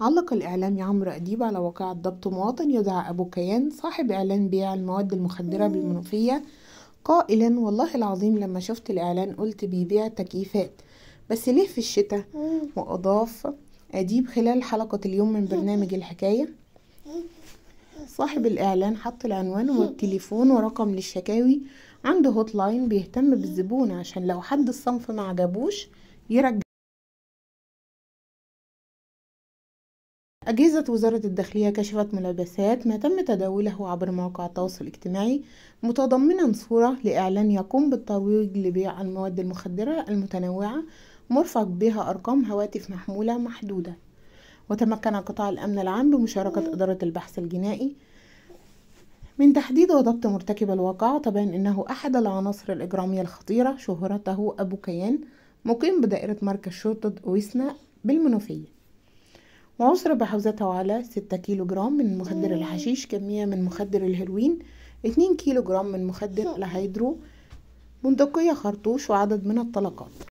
علق الإعلامي عمرو أديب على واقعة ضبط مواطن يدعى أبو كيان صاحب إعلان بيع المواد المخدرة بالمنوفية قائلا والله العظيم لما شفت الإعلان قلت بيبيع تكييفات بس ليه في الشتاء وأضاف أديب خلال حلقة اليوم من برنامج الحكاية صاحب الإعلان حط العنوان والتليفون ورقم للشكاوي عنده هوت لاين بيهتم بالزبون عشان لو حد الصنف ما عجبوش يرجع أجهزة وزارة الداخلية كشفت ملابسات ما تم تداوله عبر مواقع التواصل الاجتماعي متضمنا صورة لإعلان يقوم بالترويج لبيع المواد المخدرة المتنوعة مرفق بها أرقام هواتف محمولة محدودة وتمكن قطاع الأمن العام بمشاركة إدارة البحث الجنائي من تحديد وضبط مرتكب الواقعة تبين أنه أحد العناصر الإجرامية الخطيرة شهرته أبو كيان مقيم بدائرة مركز شرطة أويسنا بالمنوفية وعنصر بحوزته على ستة كيلو جرام من مخدر الحشيش كمية من مخدر الهيروين اتنين كيلو جرام من مخدر الهيدرو بندقية خرطوش وعدد من الطلقات